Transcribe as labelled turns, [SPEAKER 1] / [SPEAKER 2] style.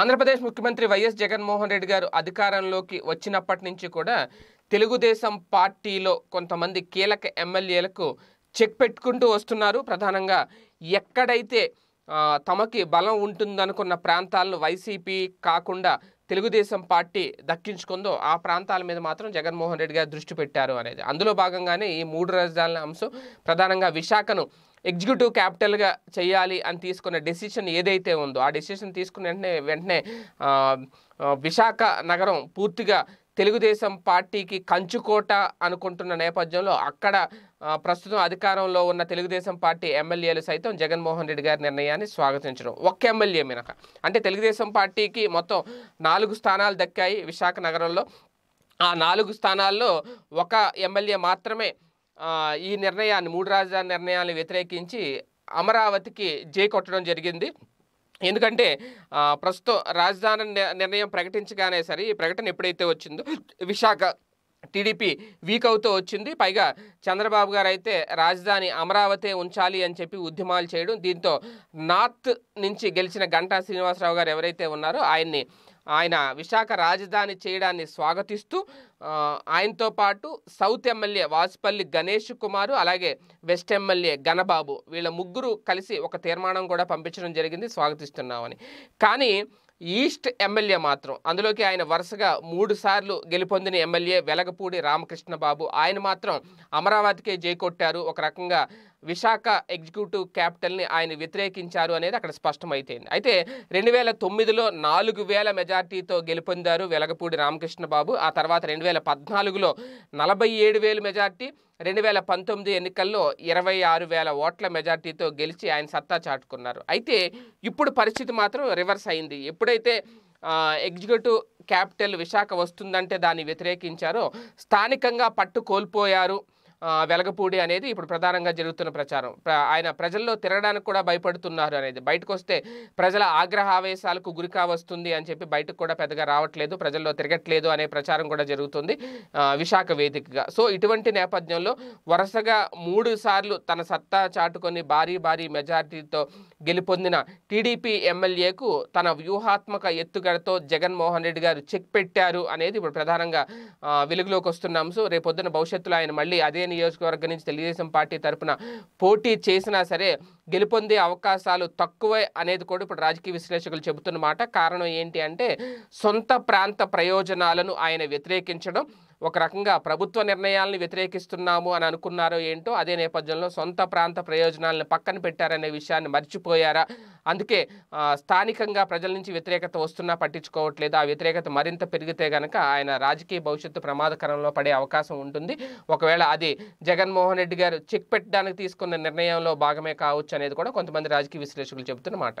[SPEAKER 1] ఆంధ్రప్రదేశ్ ముఖ్యమంత్రి వైఎస్ జగన్మోహన్ రెడ్డి గారు అధికారంలోకి వచ్చినప్పటి నుంచి కూడా తెలుగుదేశం పార్టీలో కొంతమంది కీలక ఎమ్మెల్యేలకు చెక్ పెట్టుకుంటూ వస్తున్నారు ప్రధానంగా ఎక్కడైతే తమకి బలం ఉంటుందనుకున్న ప్రాంతాలను వైసీపీ కాకుండా తెలుగుదేశం పార్టీ దక్కించుకుందో ఆ ప్రాంతాల మీద మాత్రం జగన్మోహన్ రెడ్డి గారు దృష్టి పెట్టారు అనేది అందులో భాగంగానే ఈ మూడు రాజధానుల అంశం ప్రధానంగా విశాఖను ఎగ్జిక్యూటివ్ క్యాపిటల్గా చేయాలి అని తీసుకున్న డెసిషన్ ఏదైతే ఉందో ఆ డెసిషన్ తీసుకున్న వెంటనే వెంటనే విశాఖ నగరం పూర్తిగా తెలుగుదేశం పార్టీకి కంచుకోట అనుకుంటున్న నేపథ్యంలో అక్కడ ప్రస్తుతం అధికారంలో ఉన్న తెలుగుదేశం పార్టీ ఎమ్మెల్యేలు సైతం జగన్మోహన్ రెడ్డి గారి నిర్ణయాన్ని స్వాగతించడం ఒక్క ఎమ్మెల్యే మినహా అంటే తెలుగుదేశం పార్టీకి మొత్తం నాలుగు స్థానాలు దక్కాయి విశాఖ నగరంలో ఆ నాలుగు స్థానాల్లో ఒక ఎమ్మెల్యే మాత్రమే ఈ నిర్ణయాన్ని మూడు రాజధాని నిర్ణయాన్ని వ్యతిరేకించి అమరావతికి జే కొట్టడం జరిగింది ఎందుకంటే ప్రస్తుతం రాజధాని నిర్ణయం ప్రకటించగానే సరే ఈ ప్రకటన ఎప్పుడైతే వచ్చిందో విశాఖ టీడీపీ వీక్ అవుతూ వచ్చింది పైగా చంద్రబాబు గారు అయితే రాజధాని అమరావతి ఉంచాలి అని చెప్పి ఉద్యమాలు చేయడం దీంతో నార్త్ నుంచి గెలిచిన గంటా శ్రీనివాసరావు గారు ఎవరైతే ఉన్నారో ఆయన్ని ఆయన విశాఖ రాజధాని చేయడాన్ని స్వాగతిస్తూ ఆయనతో పాటు సౌత్ ఎమ్మెల్యే వాసుపల్లి గణేష్ కుమారు అలాగే వెస్ట్ ఎమ్మెల్యే గణబాబు వీళ్ళ ముగ్గురు కలిసి ఒక తీర్మానం కూడా పంపించడం జరిగింది స్వాగతిస్తున్నామని కానీ ఈస్ట్ ఎమ్మెల్యే మాత్రం అందులోకి ఆయన వరుసగా మూడు సార్లు గెలుపొందిన ఎమ్మెల్యే వెలగపూడి రామకృష్ణ బాబు ఆయన మాత్రం అమరావతికే జై కొట్టారు ఒక రకంగా విశాఖ ఎగ్జిక్యూటివ్ క్యాపిటల్ని ఆయన వ్యతిరేకించారు అనేది అక్కడ స్పష్టమైతేంది అయితే రెండు వేల తొమ్మిదిలో నాలుగు వేల మెజార్టీతో గెలుపొందారు వెలగపూడి రామకృష్ణబాబు ఆ తర్వాత రెండు వేల పద్నాలుగులో నలభై ఏడు వేలు మెజార్టీ రెండు వేల పంతొమ్మిది ఎన్నికల్లో ఇరవై ఆరు వేల ఓట్ల మెజార్టీతో గెలిచి ఆయన సత్తా చాటుకున్నారు అయితే ఇప్పుడు పరిస్థితి మాత్రం రివర్స్ అయింది ఎప్పుడైతే ఎగ్జిక్యూటివ్ క్యాపిటల్ విశాఖ వస్తుందంటే దాన్ని వ్యతిరేకించారో స్థానికంగా పట్టు కోల్పోయారు వెలగపూడి అనేది ఇప్పుడు ప్రధానంగా జరుగుతున్న ప్రచారం ఆయన ప్రజల్లో తిరగడానికి కూడా భయపడుతున్నారు అనేది బయటకు వస్తే ప్రజల ఆగ్రహ ఆవేశాలకు గురికా వస్తుంది అని చెప్పి బయటకు కూడా పెద్దగా రావట్లేదు ప్రజల్లో తిరగట్లేదు అనే ప్రచారం కూడా జరుగుతుంది విశాఖ వేదికగా సో ఇటువంటి నేపథ్యంలో వరుసగా మూడు సార్లు తన సత్తా చాటుకొని భారీ భారీ మెజార్టీతో గెలుపొందిన టీడీపీ ఎమ్మెల్యేకు తన వ్యూహాత్మక ఎత్తుగడతో జగన్మోహన్ రెడ్డి గారు చెక్ పెట్టారు అనేది ఇప్పుడు ప్రధానంగా వెలుగులోకి వస్తున్నాం సో రేపొద్దున భవిష్యత్తులో ఆయన మళ్ళీ అదే నియోజకవర్గం నుంచి తెలుగుదేశం పార్టీ తరఫున పోటీ చేసినా సరే గెలుపొందే అవకాశాలు తక్కువే అనేది కూడా ఇప్పుడు రాజకీయ విశ్లేషకులు చెబుతున్నమాట కారణం ఏంటి అంటే సొంత ప్రాంత ప్రయోజనాలను ఆయన వ్యతిరేకించడం ఒక రకంగా ప్రభుత్వ నిర్ణయాలను వ్యతిరేకిస్తున్నాము అని అనుకున్నారో ఏంటో అదే నేపథ్యంలో సొంత ప్రాంత ప్రయోజనాలను పక్కన పెట్టారనే విషయాన్ని మర్చిపోయారా అందుకే స్థానికంగా ప్రజల నుంచి వ్యతిరేకత వస్తున్నా పట్టించుకోవట్లేదు ఆ వ్యతిరేకత మరింత పెరిగితే గనక ఆయన రాజకీయ భవిష్యత్తు ప్రమాదకరంలో పడే అవకాశం ఉంటుంది ఒకవేళ అది జగన్మోహన్ రెడ్డి గారు చెక్ పెట్టడానికి తీసుకున్న నిర్ణయంలో భాగమే కావచ్చు అనేది కూడా కొంతమంది రాజకీయ విశ్లేషకులు చెబుతున్నమాట